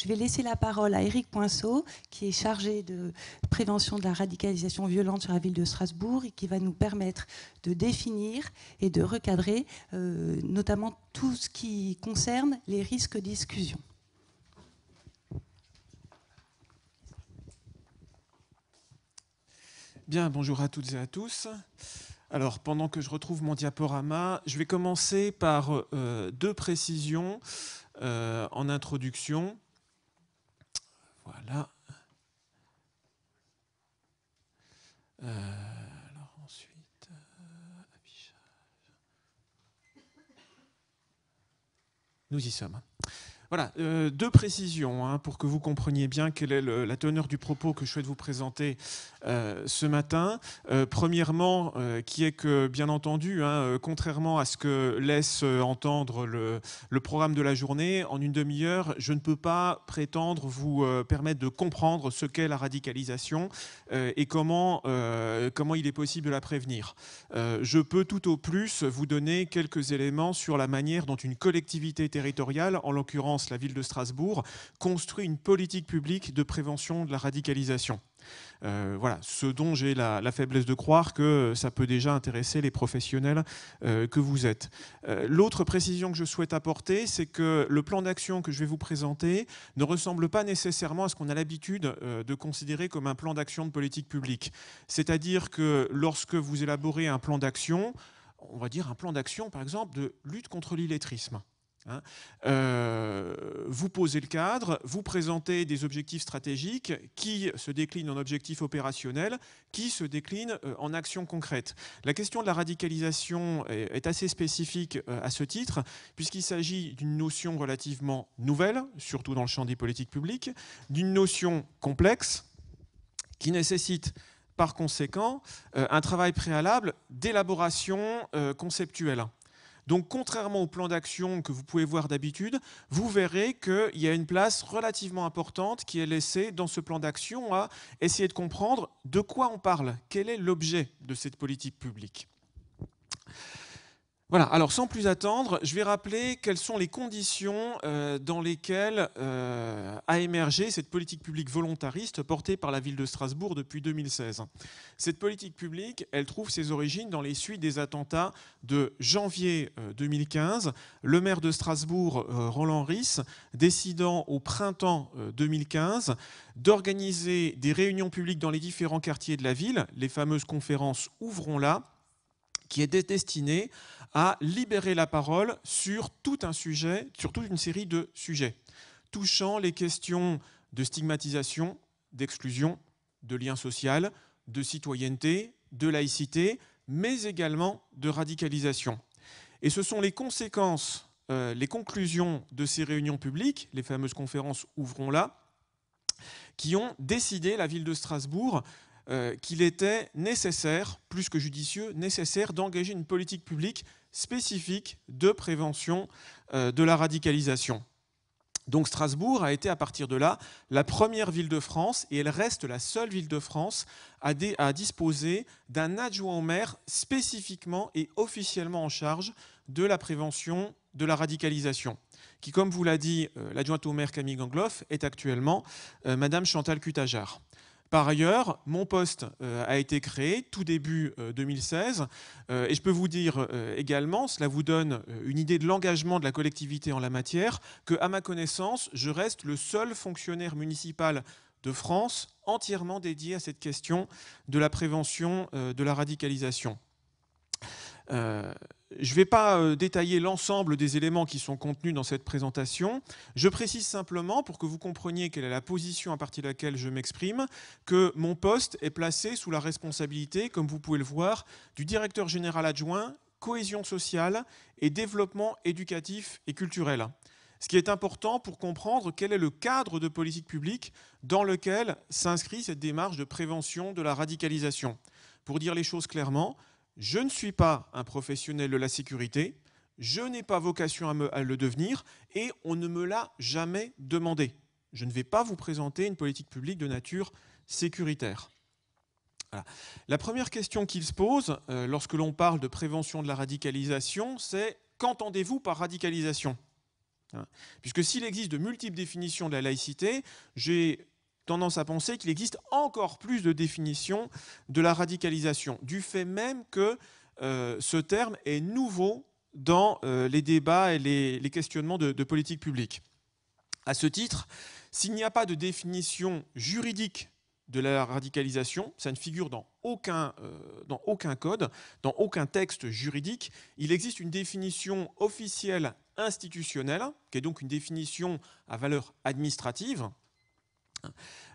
Je vais laisser la parole à Éric Poinceau, qui est chargé de prévention de la radicalisation violente sur la ville de Strasbourg et qui va nous permettre de définir et de recadrer euh, notamment tout ce qui concerne les risques d'exclusion. Bien, bonjour à toutes et à tous. Alors, pendant que je retrouve mon diaporama, je vais commencer par euh, deux précisions euh, en introduction. Voilà. Euh, alors ensuite, euh, Nous y sommes. Hein. Voilà, euh, deux précisions hein, pour que vous compreniez bien quelle est la teneur du propos que je souhaite vous présenter euh, ce matin. Euh, premièrement, qui est que, bien entendu, hein, contrairement à ce que laisse entendre le, le programme de la journée, en une demi-heure, je ne peux pas prétendre vous permettre de comprendre ce qu'est la radicalisation et comment, comment il est possible de la prévenir. je peux tout au plus vous donner quelques éléments sur la manière dont une collectivité territoriale, en l'occurrence la ville de Strasbourg, construit une politique publique de prévention de la radicalisation. Euh, voilà, ce dont j'ai la, faiblesse de croire que euh, ça peut déjà intéresser les professionnels euh, que vous êtes. L'autre précision que je souhaite apporter, c'est que le plan d'action que je vais vous présenter ne ressemble pas nécessairement à ce qu'on a l'habitude de considérer comme un plan d'action de politique publique. C'est-à-dire que lorsque vous élaborez un plan d'action, on va dire un plan d'action par exemple de lutte contre l'illettrisme. Hein. Euh, vous posez le cadre, vous présentez des objectifs stratégiques qui se déclinent en objectifs opérationnels, qui se déclinent euh, en actions concrètes. La question de la radicalisation est assez spécifique euh, à ce titre, puisqu'il s'agit d'une notion relativement nouvelle, surtout dans le champ des politiques publiques, d'une notion complexe qui nécessite par conséquent un travail préalable d'élaboration conceptuelle. Donc contrairement au plan d'action que vous pouvez voir d'habitude, vous verrez qu'il y a une place relativement importante qui est laissée dans ce plan d'action à essayer de comprendre de quoi on parle, quel est l'objet de cette politique publique. Voilà, alors sans plus attendre, je vais rappeler quelles sont les conditions euh, dans lesquelles euh, a émergé cette politique publique volontariste portée par la ville de Strasbourg depuis 2016. Cette politique publique, elle trouve ses origines dans les suites des attentats de janvier 2015. Euh, Le maire de Strasbourg, Roland Ries, décidant au printemps 2015 d'organiser des réunions publiques dans les différents quartiers de la ville, les fameuses conférences ouvrons là qui est destiné à libérer la parole sur tout un sujet, sur toute une série de sujets, touchant les questions de stigmatisation, d'exclusion, de lien social, de citoyenneté, de laïcité, mais également de radicalisation. Et ce sont les conséquences, euh, les conclusions de ces réunions publiques, les fameuses conférences Ouvrons-la, qui ont décidé la ville de Strasbourg euh, qu'il était nécessaire, plus que judicieux, nécessaire d'engager une politique publique spécifique de prévention euh, de la radicalisation. Donc Strasbourg a été à partir de là la première ville de France et elle reste la seule ville de France à, disposer d'un adjoint au maire spécifiquement et officiellement en charge de la prévention de la radicalisation, qui, comme vous l'a dit l'adjoint euh, l'adjointe au maire Camille Gangloff, est actuellement Madame Chantal Cutajar. Par ailleurs, mon poste euh, a été créé tout début 2016 euh, euh, et je peux vous dire également, cela vous donne une idée de l'engagement de la collectivité en la matière, que à ma connaissance, je reste le seul fonctionnaire municipal de France entièrement dédié à cette question de la prévention de la radicalisation. Je ne vais pas euh, détailler l'ensemble des éléments qui sont contenus dans cette présentation. Je précise simplement, pour que vous compreniez quelle est la position à partir de laquelle je m'exprime, que mon poste est placé sous la responsabilité, comme vous pouvez le voir, du directeur général adjoint, cohésion sociale et développement éducatif et culturel. Ce qui est important pour comprendre quel est le cadre de politique publique dans lequel s'inscrit cette démarche de prévention de la radicalisation. Pour dire les choses clairement, je ne suis pas un professionnel de la sécurité, je n'ai pas vocation à, le devenir et on ne me l'a jamais demandé. Je ne vais pas vous présenter une politique publique de nature sécuritaire. La première question qu'il se pose euh, lorsque l'on parle de prévention de la radicalisation, c'est qu'entendez-vous par radicalisation hein. Puisque s'il existe de multiples définitions de la laïcité, j'ai tendance à penser qu'il existe encore plus de définitions de la radicalisation, du fait même que euh, ce terme est nouveau dans euh, les débats et les, questionnements de, politique publique. À ce titre, s'il n'y a pas de définition juridique de la radicalisation, ça ne figure dans aucun, euh, dans aucun code, dans aucun texte juridique, il existe une définition officielle institutionnelle, qui est donc une définition à valeur administrative,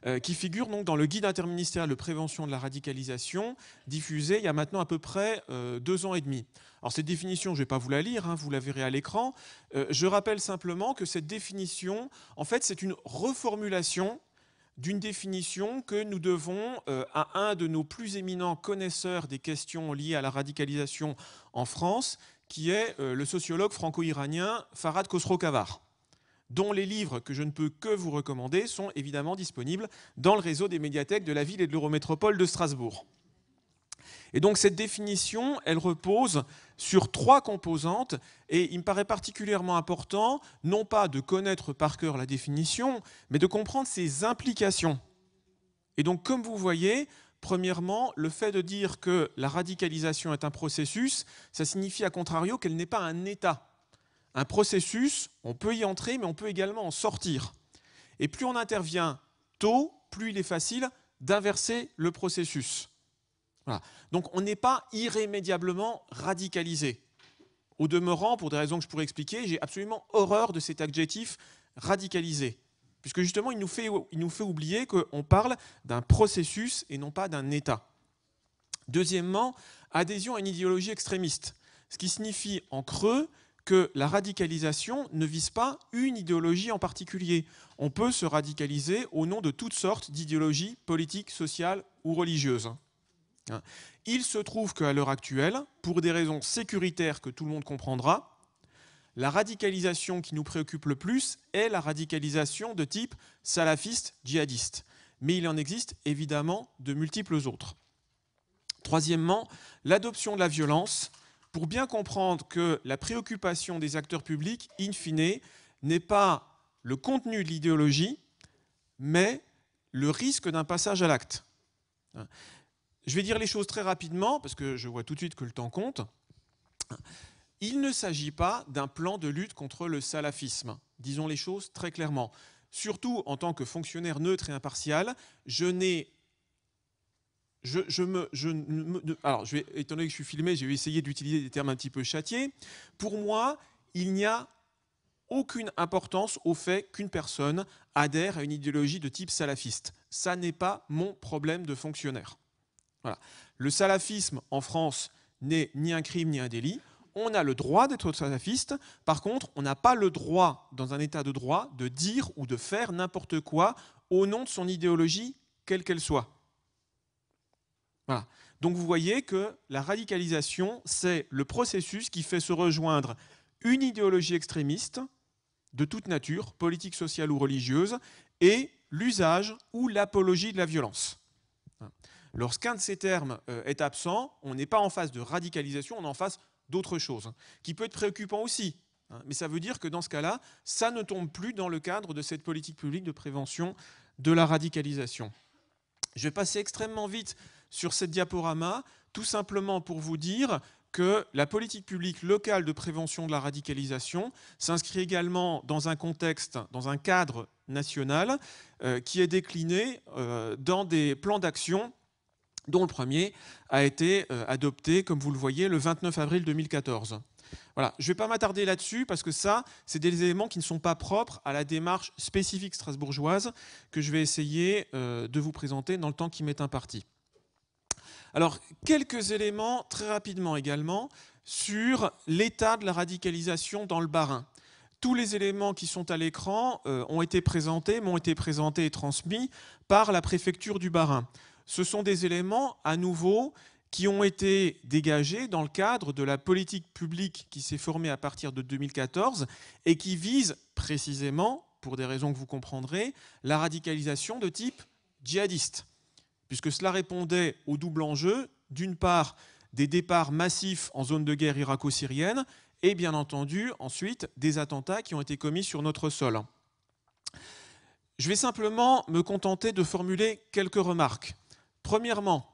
euh, qui figure donc dans le guide interministériel de prévention de la radicalisation, diffusé il y a maintenant à peu près euh, deux ans et demi. Alors cette définition, je ne vais pas vous la lire, hein, vous la verrez à l'écran. Euh, je rappelle simplement que cette définition, en fait, c'est une reformulation d'une définition que nous devons à un de nos plus éminents connaisseurs des questions liées à la radicalisation en France, qui est le sociologue franco-iranien Farhad Khosrow-Kavar dont les livres que je ne peux que vous recommander sont évidemment disponibles dans le réseau des médiathèques de la ville et de l'Eurométropole de Strasbourg. Et donc cette définition, elle repose sur trois composantes et il me paraît particulièrement important non pas de connaître par cœur la définition, mais de comprendre ses implications. Et donc comme vous voyez, premièrement, le fait de dire que la radicalisation est un processus, ça signifie à contrario qu'elle n'est pas un état un processus, on peut y entrer, mais on peut également en sortir. Et plus on intervient tôt, plus il est facile d'inverser le processus. Donc on n'est pas irrémédiablement radicalisé. Au demeurant, pour des raisons que je pourrais expliquer, j'ai absolument horreur de cet adjectif radicalisé. Puisque justement, il nous fait, il nous fait oublier qu'on parle d'un processus et non pas d'un État. Deuxièmement, adhésion à une idéologie extrémiste. Ce qui signifie en creux que la radicalisation ne vise pas une idéologie en particulier. On peut se radicaliser au nom de toutes sortes d'idéologies politiques, sociales ou religieuses. Hein. Il se trouve qu'à l'heure actuelle, pour des raisons sécuritaires que tout le monde comprendra, la radicalisation qui nous préoccupe le plus est la radicalisation de type salafiste, djihadiste. Mais il en existe évidemment de multiples autres. Troisièmement, l'adoption de la violence pour bien comprendre que la préoccupation des acteurs publics, in fine, n'est pas le contenu de l'idéologie, mais le risque d'un passage à l'acte. Je vais dire les choses très rapidement, parce que je vois tout de suite que le temps compte. Il ne s'agit pas d'un plan de lutte contre le salafisme, disons les choses très clairement. Surtout en tant que fonctionnaire neutre et impartial, je n'ai alors, je vais, étant donné que je suis filmé, je vais essayer d'utiliser des termes un petit peu châtiés. Pour moi, il n'y a aucune importance au fait qu'une personne adhère à une idéologie de type salafiste. Ça n'est pas mon problème de fonctionnaire. Le salafisme en France n'est ni un crime ni un délit. On a le droit d'être salafiste. Par contre, on n'a pas le droit, dans un état de droit, de dire ou de faire n'importe quoi au nom de son idéologie, quelle qu'elle soit. Donc vous voyez que la radicalisation, c'est le processus qui fait se rejoindre une idéologie extrémiste de toute nature, politique, sociale ou religieuse, et l'usage ou l'apologie de la violence. Lorsqu'un de ces termes euh, est absent, on n'est pas en face de radicalisation, on est en face d'autre chose, hein, qui peut être préoccupant aussi. Hein. Mais ça veut dire que dans ce cas-là, ça ne tombe plus dans le cadre de cette politique publique de prévention de la radicalisation. Je vais passer extrêmement vite sur cette diaporama, tout simplement pour vous dire que la politique publique locale de prévention de la radicalisation s'inscrit également dans un contexte, dans un cadre national euh, qui est décliné euh, dans des plans d'action dont le premier a été euh, adopté, comme vous le voyez, le 29 avril 2014. Voilà. Je ne vais pas m'attarder là-dessus parce que ça, c'est des éléments qui ne sont pas propres à la démarche spécifique strasbourgeoise que je vais essayer de vous présenter dans le temps qui m'est imparti. Alors, quelques éléments très rapidement également sur l'état de la radicalisation dans le Barin. Tous les éléments qui sont à l'écran euh, ont été présentés, m'ont été présentés et transmis par la préfecture du Barin. Ce sont des éléments, à nouveau, qui ont été dégagés dans le cadre de la politique publique qui s'est formée à partir de 2014 et qui vise précisément, pour des raisons que vous comprendrez, la radicalisation de type djihadiste puisque cela répondait au double enjeu, d'une part, des départs massifs en zone de guerre irako-syrienne, et bien entendu, ensuite, des attentats qui ont été commis sur notre sol. Je vais simplement me contenter de formuler quelques remarques. Premièrement,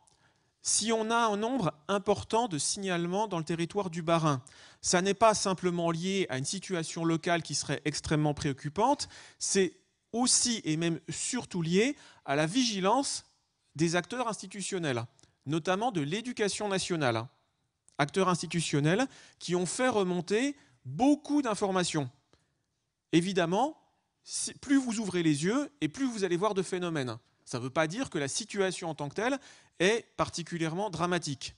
si on a un nombre important de signalements dans le territoire du bas ça n'est pas simplement lié à une situation locale qui serait extrêmement préoccupante, c'est aussi et même surtout lié à la vigilance des acteurs institutionnels, notamment de l'éducation nationale. Acteurs institutionnels qui ont fait remonter beaucoup d'informations. Évidemment, plus vous ouvrez les yeux et plus vous allez voir de phénomènes. Ça ne veut pas dire que la situation en tant que telle est particulièrement dramatique.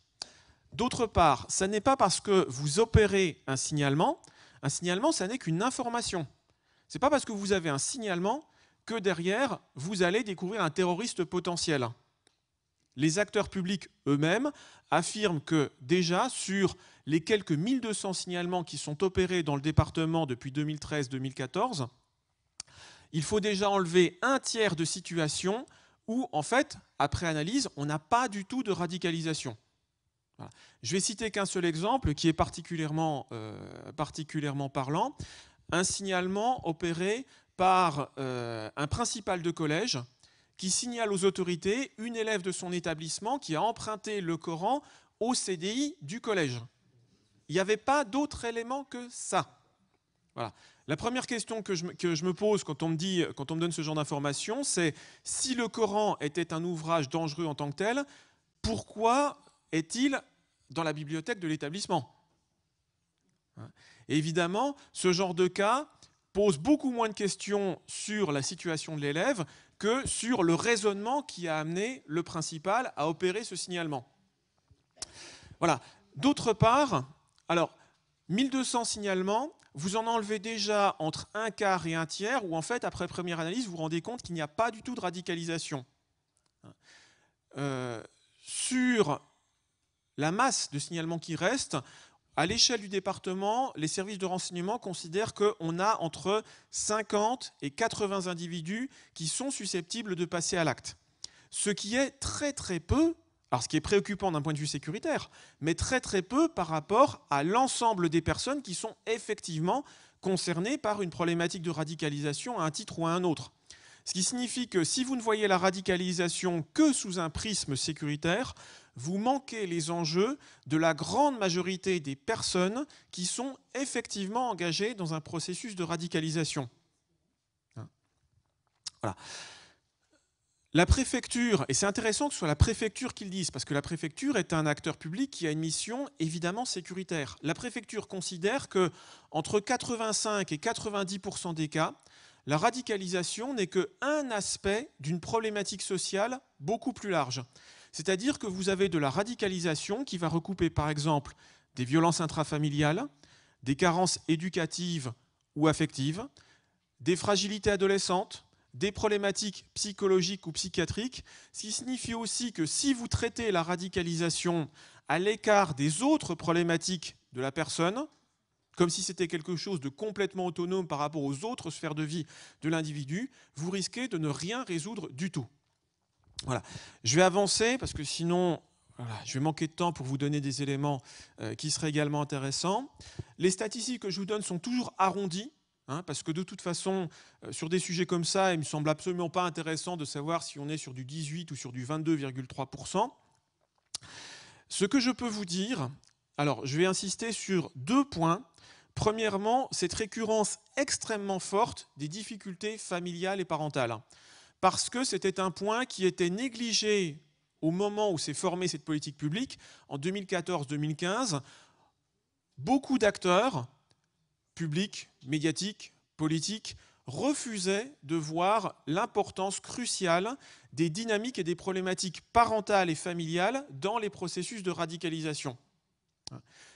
D'autre part, ce n'est pas parce que vous opérez un signalement, un signalement, ça n'est qu'une information. C'est pas parce que vous avez un signalement que derrière, vous allez découvrir un terroriste potentiel. Les acteurs publics eux-mêmes affirment que déjà sur les quelques 1200 signalements qui sont opérés dans le département depuis 2013-2014, il faut déjà enlever un tiers de situations où, en fait, après analyse, on n'a pas du tout de radicalisation. Je vais citer qu'un seul exemple qui est particulièrement, euh, particulièrement parlant. Un signalement opéré par euh, un principal de collège qui signale aux autorités une élève de son établissement qui a emprunté le Coran au CDI du collège. Il n'y avait pas d'autre élément que ça. Voilà. La première question que je, me pose quand on me, dit, quand on me donne ce genre d'informations, c'est si le Coran était un ouvrage dangereux en tant que tel, pourquoi est-il dans la bibliothèque de l'établissement Évidemment, ce genre de cas pose beaucoup moins de questions sur la situation de l'élève que sur le raisonnement qui a amené le principal à opérer ce signalement. Voilà. D'autre part, alors 1200 signalements, vous en enlevez déjà entre un quart et un tiers, où en fait, après première analyse, vous vous rendez compte qu'il n'y a pas du tout de radicalisation. Euh, sur la masse de signalements qui reste, à l'échelle du département, les services de renseignement considèrent qu'on a entre 50 et 80 individus qui sont susceptibles de passer à l'acte. Ce qui est très très peu, alors ce qui est préoccupant d'un point de vue sécuritaire, mais très très peu par rapport à l'ensemble des personnes qui sont effectivement concernées par une problématique de radicalisation à un titre ou à un autre. Ce qui signifie que si vous ne voyez la radicalisation que sous un prisme sécuritaire, vous manquez les enjeux de la grande majorité des personnes qui sont effectivement engagées dans un processus de radicalisation. Hein. La préfecture, et c'est intéressant que ce soit la préfecture qu'ils disent, parce que la préfecture est un acteur public qui a une mission évidemment sécuritaire. La préfecture considère que entre 85 et 90% des cas, la radicalisation n'est qu'un aspect d'une problématique sociale beaucoup plus large. C'est-à-dire que vous avez de la radicalisation qui va recouper par exemple des violences intrafamiliales, des carences éducatives ou affectives, des fragilités adolescentes, des problématiques psychologiques ou psychiatriques, ce qui signifie aussi que si vous traitez la radicalisation à l'écart des autres problématiques de la personne, comme si c'était quelque chose de complètement autonome par rapport aux autres sphères de vie de l'individu, vous risquez de ne rien résoudre du tout. Voilà. Je vais avancer parce que sinon, je vais manquer de temps pour vous donner des éléments euh, qui seraient également intéressants. Les statistiques que je vous donne sont toujours arrondies. Hein, parce que de toute façon, euh, sur des sujets comme ça, il me semble absolument pas intéressant de savoir si on est sur du 18 ou sur du 22,3%. Ce que je peux vous dire, alors je vais insister sur deux points. Premièrement, cette récurrence extrêmement forte des difficultés familiales et parentales parce que c'était un point qui était négligé au moment où s'est formée cette politique publique, en 2014-2015. Beaucoup d'acteurs, publics, médiatiques, politiques, refusaient de voir l'importance cruciale des dynamiques et des problématiques parentales et familiales dans les processus de radicalisation.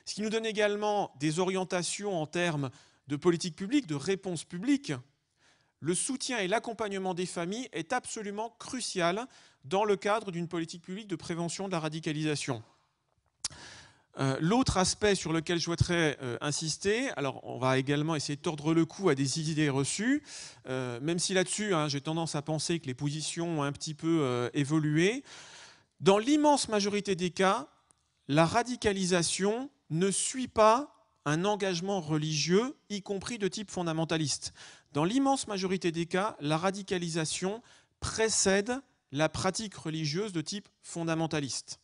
Ce qui nous donne également des orientations en termes de politique publique, de réponse publique le soutien et l'accompagnement des familles est absolument crucial dans le cadre d'une politique publique de prévention de la radicalisation. Euh, l'autre aspect sur lequel je souhaiterais euh, insister, alors on va également essayer de tordre le cou à des idées reçues, euh, même si là-dessus hein, j'ai tendance à penser que les positions ont un petit peu évolué. Dans l'immense majorité des cas, la radicalisation ne suit pas un engagement religieux, y compris de type fondamentaliste. Dans l'immense majorité des cas, la radicalisation précède la pratique religieuse de type fondamentaliste.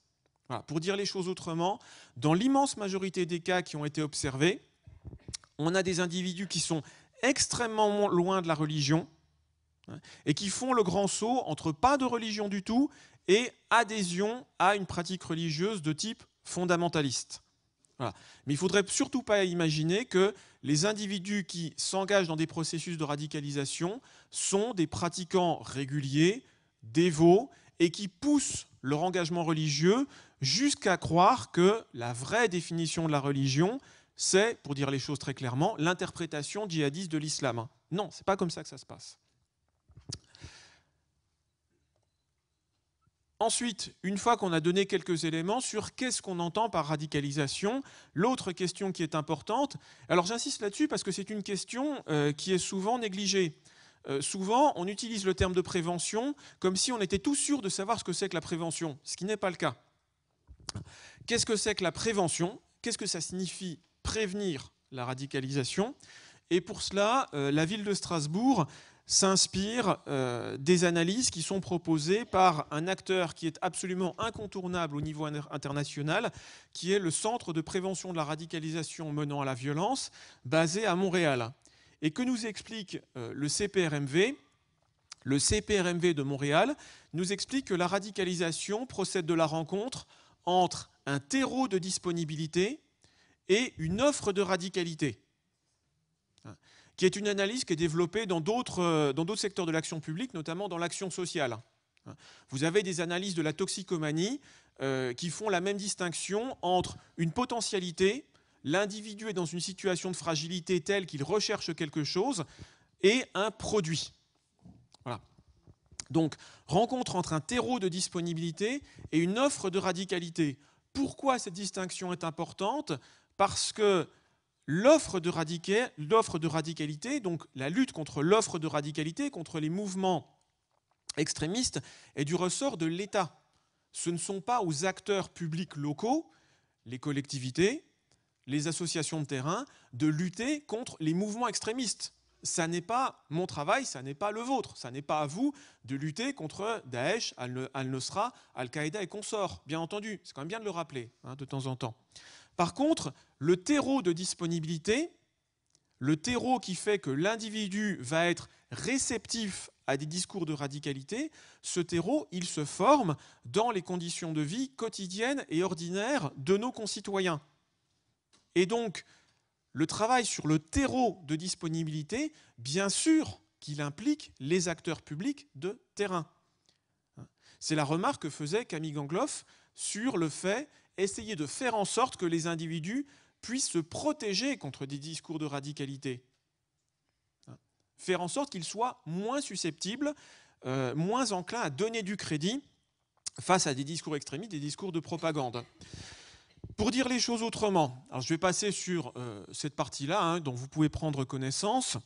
Pour dire les choses autrement, dans l'immense majorité des cas qui ont été observés, on a des individus qui sont extrêmement loin de la religion hein, et qui font le grand saut entre pas de religion du tout et adhésion à une pratique religieuse de type fondamentaliste. Mais il ne faudrait surtout pas imaginer que les individus qui s'engagent dans des processus de radicalisation sont des pratiquants réguliers, dévots, et qui poussent leur engagement religieux jusqu'à croire que la vraie définition de la religion, c'est, pour dire les choses très clairement, l'interprétation djihadiste de l'islam. Non, c'est pas comme ça que ça se passe. Ensuite, une fois qu'on a donné quelques éléments sur qu'est-ce qu'on entend par radicalisation, l'autre question qui est importante, alors j'insiste là-dessus parce que c'est une question euh, qui est souvent négligée. Euh, souvent, on utilise le terme de prévention comme si on était tout sûr de savoir ce que c'est que la prévention, ce qui n'est pas le cas. Qu'est-ce que c'est que la prévention Qu'est-ce que ça signifie prévenir la radicalisation Et pour cela, euh, la ville de Strasbourg s'inspire euh, des analyses qui sont proposées par un acteur qui est absolument incontournable au niveau international, qui est le Centre de prévention de la radicalisation menant à la violence, basé à Montréal. Et que nous explique euh, le CPRMV Le CPRMV de Montréal nous explique que la radicalisation procède de la rencontre entre un terreau de disponibilité et une offre de radicalité qui est une analyse qui est développée euh, dans d'autres secteurs de l'action publique, notamment dans l'action sociale. Vous avez des analyses de la toxicomanie euh, qui font la même distinction entre une potentialité, l'individu est dans une situation de fragilité telle qu'il recherche quelque chose, et un produit. Voilà. Donc, rencontre entre un terreau de disponibilité et une offre de radicalité. Pourquoi cette distinction est importante Parce que l'offre de, radicalité, donc la lutte contre l'offre de radicalité, contre les mouvements extrémistes, est du ressort de l'État. Ce ne sont pas aux acteurs publics locaux, les collectivités, les associations de terrain, de lutter contre les mouvements extrémistes. Ça n'est pas mon travail, ça n'est pas le vôtre, ça n'est pas à vous de lutter contre Daesh, Al-Nusra, Al-Qaïda et consorts, bien entendu. C'est quand même bien de le rappeler hein, de temps en temps. Par contre, le terreau de disponibilité, le terreau qui fait que l'individu va être réceptif à des discours de radicalité, ce terreau, il se forme dans les conditions de vie quotidiennes et ordinaires de nos concitoyens. Et donc, le travail sur le terreau de disponibilité, bien sûr qu'il implique les acteurs publics de terrain. C'est la remarque que faisait Camille Gangloff sur le fait d'essayer de faire en sorte que les individus puisse se protéger contre des discours de radicalité. Hein. Faire en sorte qu'ils soient moins susceptibles, euh, moins enclin à donner du crédit face à des discours extrémistes, des discours de propagande. Pour dire les choses autrement, alors je vais passer sur euh, cette partie-là, hein, dont vous pouvez prendre connaissance.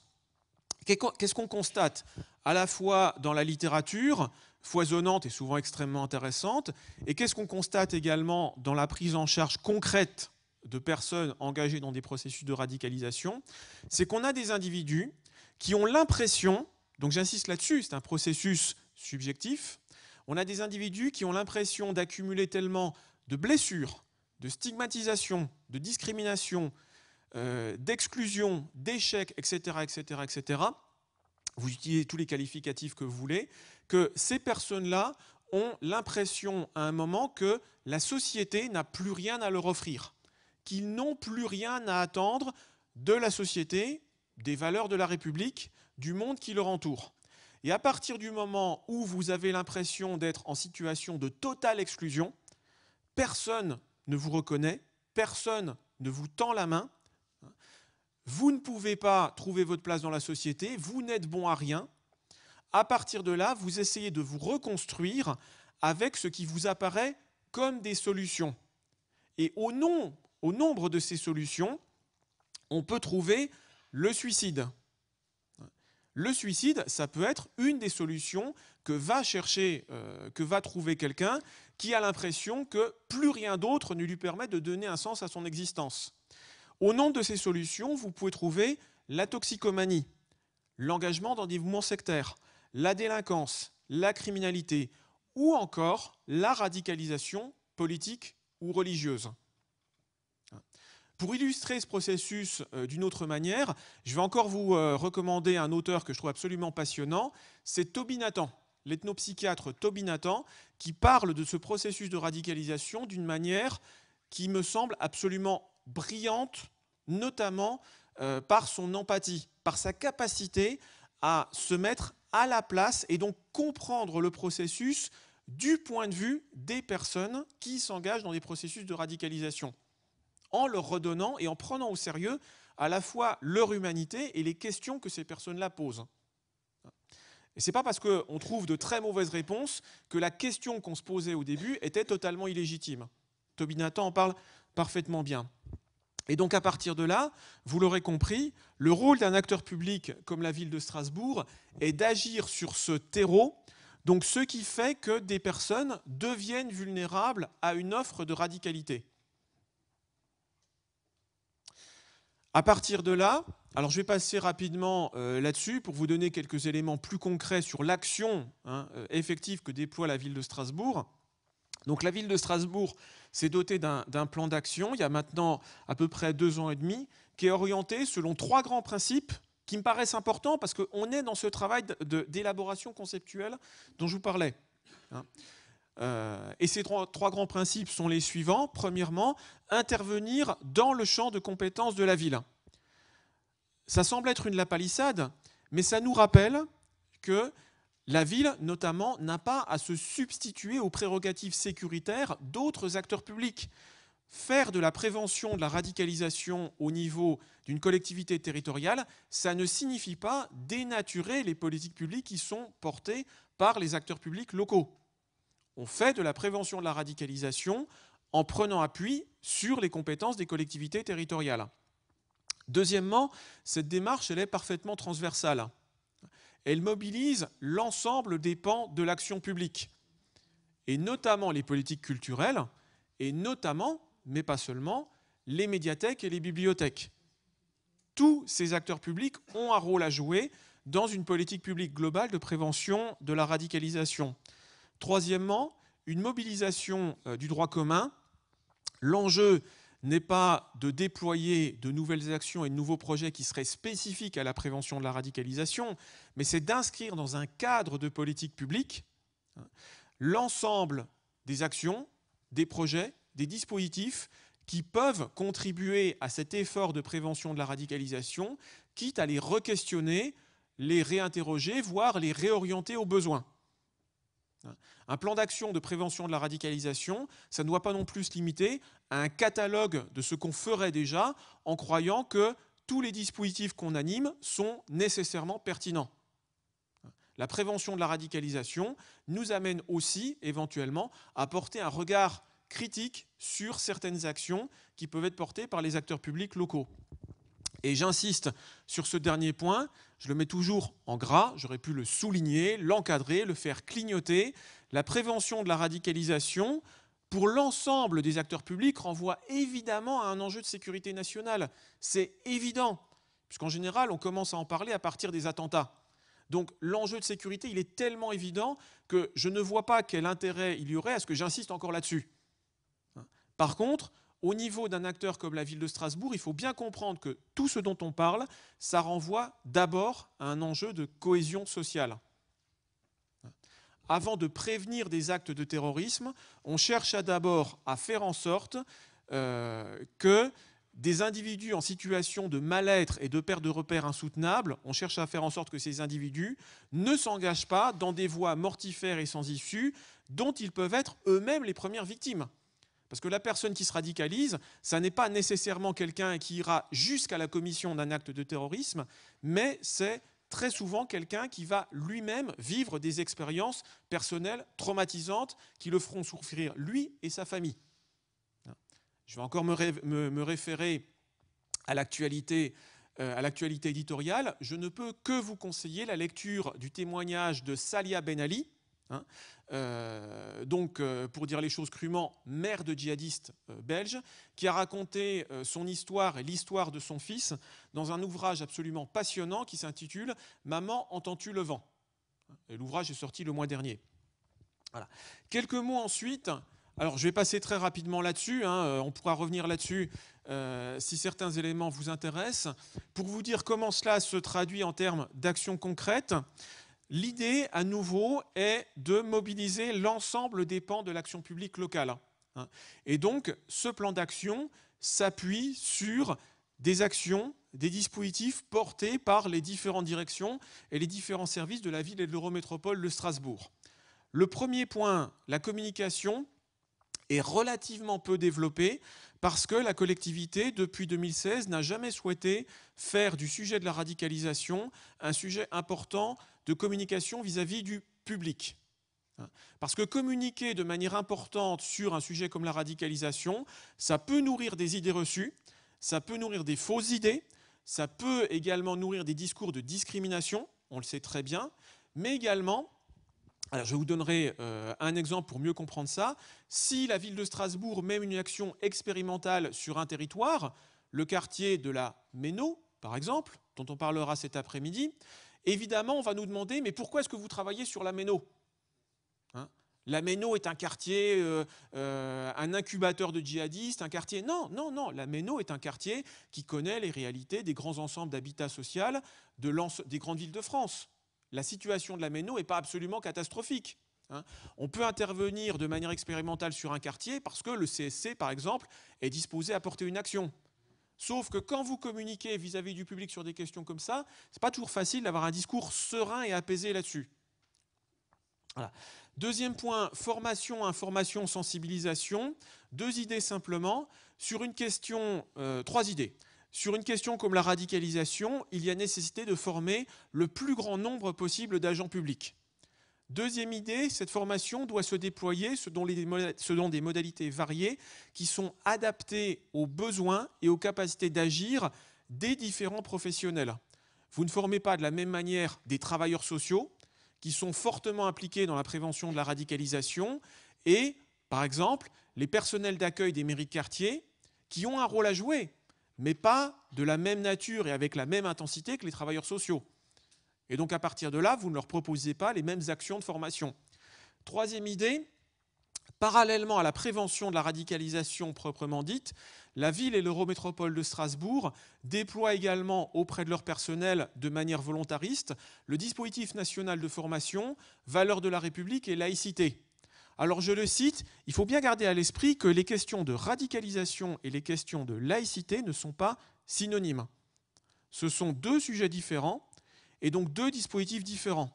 Qu'est-ce qu'on constate à la fois dans la littérature, foisonnante et souvent extrêmement intéressante, et qu'est-ce qu'on constate également dans la prise en charge concrète de personnes engagées dans des processus de radicalisation, c'est qu'on a des individus qui ont l'impression, donc j'insiste là-dessus, c'est un processus subjectif, on a des individus qui ont l'impression d'accumuler tellement de blessures, de stigmatisation, de discrimination, euh, d'exclusion, d'échec, etc., etc., etc., vous utilisez tous les qualificatifs que vous voulez, que ces personnes-là ont l'impression à un moment que la société n'a plus rien à leur offrir qu'ils n'ont plus rien à attendre de la société, des valeurs de la République, du monde qui leur entoure. Et à partir du moment où vous avez l'impression d'être en situation de totale exclusion, personne ne vous reconnaît, personne ne vous tend la main, vous ne pouvez pas trouver votre place dans la société, vous n'êtes bon à rien. À partir de là, vous essayez de vous reconstruire avec ce qui vous apparaît comme des solutions. Et au nom au nombre de ces solutions, on peut trouver le suicide. Le suicide, ça peut être une des solutions que va chercher, euh, que va trouver quelqu'un qui a l'impression que plus rien d'autre ne lui permet de donner un sens à son existence. Au nombre de ces solutions, vous pouvez trouver la toxicomanie, l'engagement dans des mouvements sectaires, la délinquance, la criminalité ou encore la radicalisation politique ou religieuse. Pour illustrer ce processus euh, d'une autre manière, je vais encore vous euh, recommander un auteur que je trouve absolument passionnant, c'est Toby Nathan, l'ethnopsychiatre Toby Nathan, qui parle de ce processus de radicalisation d'une manière qui me semble absolument brillante, notamment euh, par son empathie, par sa capacité à se mettre à la place et donc comprendre le processus du point de vue des personnes qui s'engagent dans des processus de radicalisation en leur redonnant et en prenant au sérieux à la fois leur humanité et les questions que ces personnes-là posent. Et n'est pas parce qu'on trouve de très mauvaises réponses que la question qu'on se posait au début était totalement illégitime. Toby Nathan en parle parfaitement bien. Et donc à partir de là, vous l'aurez compris, le rôle d'un acteur public comme la ville de Strasbourg est d'agir sur ce terreau, donc ce qui fait que des personnes deviennent vulnérables à une offre de radicalité. À partir de là, alors je vais passer rapidement euh, là-dessus pour vous donner quelques éléments plus concrets sur l'action hein, euh, effective que déploie la ville de Strasbourg. Donc la ville de Strasbourg s'est dotée d'un plan d'action il y a maintenant à peu près deux ans et demi qui est orienté selon trois grands principes qui me paraissent importants parce qu'on est dans ce travail d'élaboration conceptuelle dont je vous parlais. Hein. Euh, et ces trois, trois, grands principes sont les suivants. Premièrement, intervenir dans le champ de compétences de la ville. Ça semble être une lapalissade, mais ça nous rappelle que la ville, notamment, n'a pas à se substituer aux prérogatives sécuritaires d'autres acteurs publics. Faire de la prévention de la radicalisation au niveau d'une collectivité territoriale, ça ne signifie pas dénaturer les politiques publiques qui sont portées par les acteurs publics locaux on fait de la prévention de la radicalisation en prenant appui sur les compétences des collectivités territoriales. Deuxièmement, cette démarche, elle est parfaitement transversale. Elle mobilise l'ensemble des pans de l'action publique, et notamment les politiques culturelles, et notamment, mais pas seulement, les médiathèques et les bibliothèques. Tous ces acteurs publics ont un rôle à jouer dans une politique publique globale de prévention de la radicalisation. Troisièmement, une mobilisation euh, du droit commun. L'enjeu n'est pas de déployer de nouvelles actions et de nouveaux projets qui seraient spécifiques à la prévention de la radicalisation, mais c'est d'inscrire dans un cadre de politique publique hein, l'ensemble des actions, des projets, des dispositifs qui peuvent contribuer à cet effort de prévention de la radicalisation, quitte à les re-questionner, les réinterroger, voire les réorienter aux besoins. Hein. Un plan d'action de prévention de la radicalisation, ça ne doit pas non plus se limiter à un catalogue de ce qu'on ferait déjà en croyant que tous les dispositifs qu'on anime sont nécessairement pertinents. Hein. La prévention de la radicalisation nous amène aussi éventuellement à porter un regard critique sur certaines actions qui peuvent être portées par les acteurs publics locaux. Et j'insiste sur ce dernier point, je le mets toujours en gras, j'aurais pu le souligner, l'encadrer, le faire clignoter. La prévention de la radicalisation, pour l'ensemble des acteurs publics, renvoie évidemment à un enjeu de sécurité nationale. C'est évident, puisqu'en général, on commence à en parler à partir des attentats. Donc l'enjeu de sécurité, il est tellement évident que je ne vois pas quel intérêt il y aurait à ce que j'insiste encore là-dessus. Par contre, au niveau d'un acteur comme la ville de Strasbourg, il faut bien comprendre que tout ce dont on parle, ça renvoie d'abord à un enjeu de cohésion sociale. Avant de prévenir des actes de terrorisme, on cherche d'abord à faire en sorte euh, que des individus en situation de mal-être et de perte de repères insoutenable, on cherche à faire en sorte que ces individus ne s'engagent pas dans des voies mortifères et sans issue dont ils peuvent être eux-mêmes les premières victimes. Parce que la personne qui se radicalise, ça n'est pas nécessairement quelqu'un qui ira jusqu'à la commission d'un acte de terrorisme, mais c'est très souvent quelqu'un qui va lui-même vivre des expériences personnelles traumatisantes qui le feront souffrir lui et sa famille. Je vais encore me, référer à l'actualité euh, à l'actualité éditoriale, je ne peux que vous conseiller la lecture du témoignage de Salia Ben Ali, Hein. Euh, donc, euh, pour dire les choses crûment, mère de djihadiste euh, belge, qui a raconté son histoire et l'histoire de son fils dans un ouvrage absolument passionnant qui s'intitule Maman, entends-tu le vent l'ouvrage est sorti le mois dernier. Voilà. Quelques mots ensuite. Alors, je vais passer très rapidement là-dessus. Hein. on pourra revenir là-dessus si certains éléments vous intéressent. Pour vous dire comment cela se traduit en termes d'actions concrètes, L'idée, à nouveau, est de mobiliser l'ensemble des pans de l'action publique locale. Hein. Et donc, ce plan d'action s'appuie sur des actions, des dispositifs portés par les différentes directions et les différents services de la ville et de l'Eurométropole de Strasbourg. Le premier point, la communication, est relativement peu développée parce que la collectivité, depuis 2016, n'a jamais souhaité faire du sujet de la radicalisation un sujet important de communication vis-à-vis du public. Hein. Parce que communiquer de manière importante sur un sujet comme la radicalisation, ça peut nourrir des idées reçues, ça peut nourrir des fausses idées, ça peut également nourrir des discours de discrimination, on le sait très bien, mais également, je vous donnerai euh, un exemple pour mieux comprendre ça, si la ville de Strasbourg mène une action expérimentale sur un territoire, le quartier de la Méno, par exemple, dont on parlera cet après-midi, Évidemment, on va nous demander, mais pourquoi est-ce que vous travaillez sur la Méno hein La Méno est un quartier, euh, euh, un incubateur de djihadistes, un quartier... Non, non, non, la Méno est un quartier qui connaît les réalités des grands ensembles d'habitat social des grandes villes de France. La situation de la Méno n'est pas absolument catastrophique. Hein. on peut intervenir de manière expérimentale sur un quartier parce que le CSC, par exemple, est disposé à porter une action. Sauf que quand vous communiquez vis-à-vis du public sur des questions comme ça, n'est pas toujours facile d'avoir un discours serein et apaisé là-dessus. Deuxième point, formation, information, sensibilisation. Deux idées simplement. Sur une question, euh, trois idées. Sur une question comme la radicalisation, il y a nécessité de former le plus grand nombre possible d'agents publics. Deuxième idée, cette formation doit se déployer selon, des modalités variées qui sont adaptées aux besoins et aux capacités d'agir des différents professionnels. Vous ne formez pas de la même manière des travailleurs sociaux qui sont fortement impliqués dans la prévention de la radicalisation et, par exemple, les personnels d'accueil des mairies quartier qui ont un rôle à jouer, mais pas de la même nature et avec la même intensité que les travailleurs sociaux. Et donc à partir de là, vous ne leur proposez pas les mêmes actions de formation. Troisième idée, parallèlement à la prévention de la radicalisation proprement dite, la ville et l'Eurométropole de Strasbourg déploient également auprès de leur personnel de manière volontariste le dispositif national de formation Valeurs de la République et laïcité. Alors je le cite, il faut bien garder à l'esprit que les questions de radicalisation et les questions de laïcité ne sont pas synonymes. Ce sont deux sujets différents et donc deux dispositifs différents.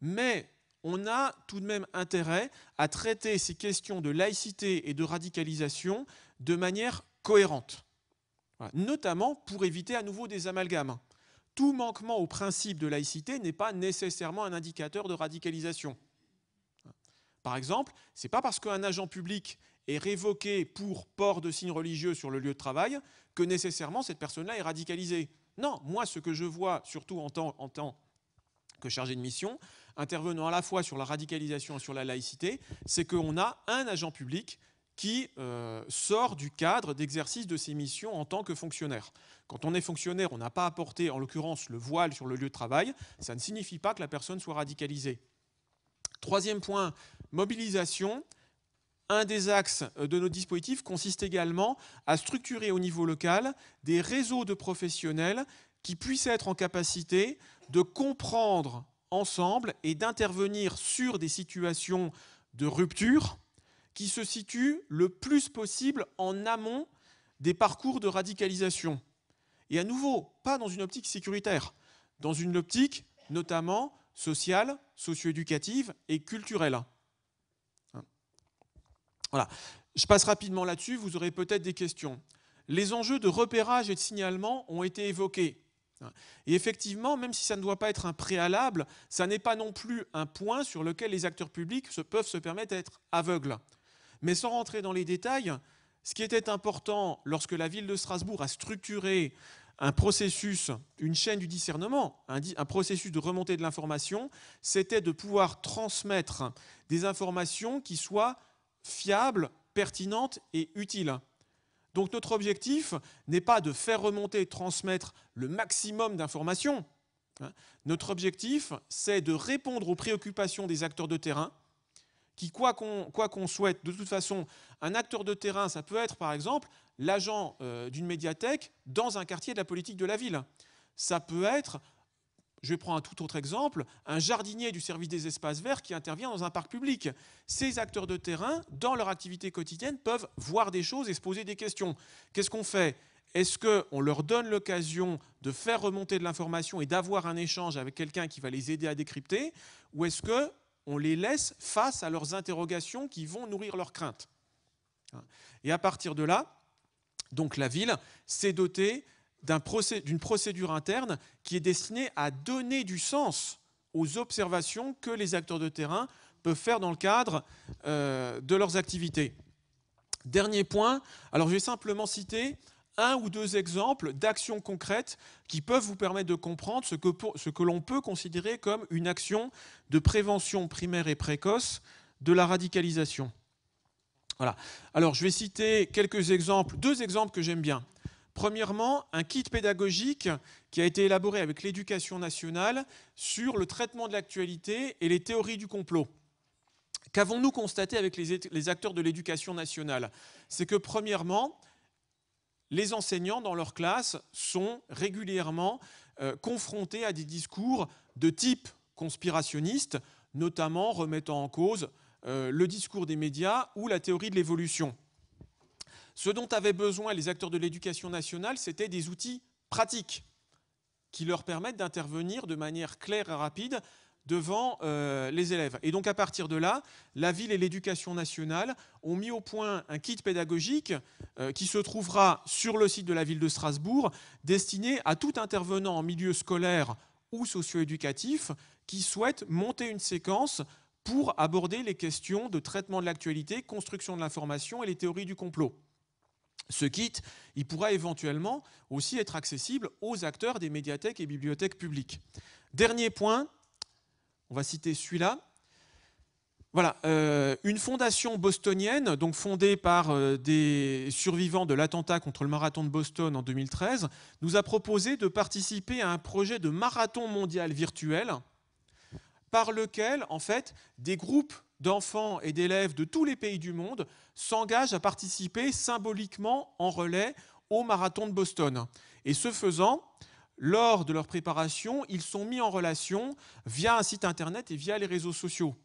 Mais on a tout de même intérêt à traiter ces questions de laïcité et de radicalisation de manière cohérente, notamment pour éviter à nouveau des amalgames. Tout manquement au principe de laïcité n'est pas nécessairement un indicateur de radicalisation. Par exemple, ce n'est pas parce qu'un agent public est révoqué pour port de signes religieux sur le lieu de travail que nécessairement cette personne-là est radicalisée. Non, moi, ce que je vois, surtout en tant, que chargé de mission, intervenant à la fois sur la radicalisation et sur la laïcité, c'est qu'on a un agent public qui euh, sort du cadre d'exercice de ses missions en tant que fonctionnaire. Quand on est fonctionnaire, on n'a pas apporté, en l'occurrence, le voile sur le lieu de travail, ça ne signifie pas que la personne soit radicalisée. Troisième point, mobilisation un des axes euh, de nos dispositifs consiste également à structurer au niveau local des réseaux de professionnels qui puissent être en capacité de comprendre ensemble et d'intervenir sur des situations de rupture qui se situent le plus possible en amont des parcours de radicalisation. Et à nouveau, pas dans une optique sécuritaire, dans une optique notamment sociale, socio-éducative et culturelle. Voilà. Je passe rapidement là-dessus, vous aurez peut-être des questions. Les enjeux de repérage et de signalement ont été évoqués. Et effectivement, même si ça ne doit pas être un préalable, ça n'est pas non plus un point sur lequel les acteurs publics peuvent se permettre d'être aveugles. Mais sans rentrer dans les détails, ce qui était important lorsque la ville de Strasbourg a structuré un processus, une chaîne du discernement, un, processus de remontée de l'information, c'était de pouvoir transmettre des informations qui soient fiable, pertinente et utile. Donc notre objectif n'est pas de faire remonter et transmettre le maximum d'informations. Hein. Notre objectif, c'est de répondre aux préoccupations des acteurs de terrain, qui, quoi qu'on qu'on souhaite, de toute façon, un acteur de terrain, ça peut être par exemple l'agent euh, d'une médiathèque dans un quartier de la politique de la ville. Ça peut être je vais prendre un tout autre exemple, un jardinier du service des espaces verts qui intervient dans un parc public. Ces acteurs de terrain, dans leur activité quotidienne, peuvent voir des choses et se poser des questions. Qu'est-ce qu'on fait Est-ce qu'on leur donne l'occasion de faire remonter de l'information et d'avoir un échange avec quelqu'un qui va les aider à décrypter Ou est-ce qu'on les laisse face à leurs interrogations qui vont nourrir leurs craintes Et à partir de là, donc la ville s'est dotée d'une procédure interne qui est destinée à donner du sens aux observations que les acteurs de terrain peuvent faire dans le cadre euh, de leurs activités. Dernier point, alors je vais simplement citer un ou deux exemples d'actions concrètes qui peuvent vous permettre de comprendre ce que, ce que l'on peut considérer comme une action de prévention primaire et précoce de la radicalisation. Voilà. Alors je vais citer quelques exemples, deux exemples que j'aime bien. Premièrement, un kit pédagogique qui a été élaboré avec l'éducation nationale sur le traitement de l'actualité et les théories du complot. Qu'avons-nous constaté avec les acteurs de l'éducation nationale C'est que, premièrement, les enseignants dans leur classe sont régulièrement euh, confrontés à des discours de type conspirationniste, notamment remettant en cause euh, le discours des médias ou la théorie de l'évolution. Ce dont avaient besoin les acteurs de l'éducation nationale, c'était des outils pratiques qui leur permettent d'intervenir de manière claire et rapide devant euh, les élèves. Et donc à partir de là, la ville et l'éducation nationale ont mis au point un kit pédagogique euh, qui se trouvera sur le site de la ville de Strasbourg, destiné à tout intervenant en milieu scolaire ou socio-éducatif qui souhaite monter une séquence pour aborder les questions de traitement de l'actualité, construction de l'information et les théories du complot. Ce kit, il pourra éventuellement aussi être accessible aux acteurs des médiathèques et bibliothèques publiques. Dernier point, on va citer celui-là. Voilà, euh, une fondation bostonienne, donc fondée par euh, des survivants de l'attentat contre le marathon de Boston en 2013, nous a proposé de participer à un projet de marathon mondial virtuel par lequel, en fait, des groupes d'enfants et d'élèves de tous les pays du monde s'engagent à participer symboliquement en relais au marathon de Boston. Et ce faisant, lors de leur préparation, ils sont mis en relation via un site internet et via les réseaux sociaux.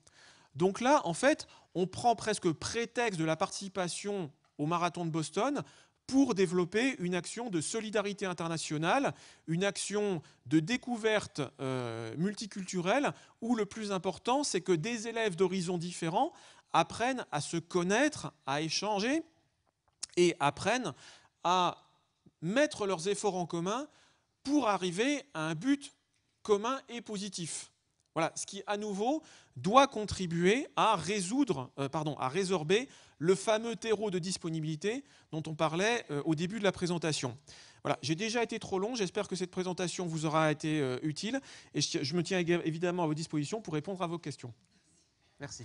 Donc là, en fait, on prend presque prétexte de la participation au marathon de Boston pour développer une action de solidarité internationale, une action de découverte euh, multiculturelle, où le plus important, c'est que des élèves d'horizons différents apprennent à se connaître, à échanger, et apprennent à mettre leurs efforts en commun pour arriver à un but commun et positif. Voilà, ce qui à nouveau doit contribuer à résoudre, euh, pardon, à résorber le fameux terreau de disponibilité dont on parlait euh, au début de la présentation. Voilà, j'ai déjà été trop long, j'espère que cette présentation vous aura été euh, utile et je me tiens évidemment à vos dispositions pour répondre à vos questions. Merci.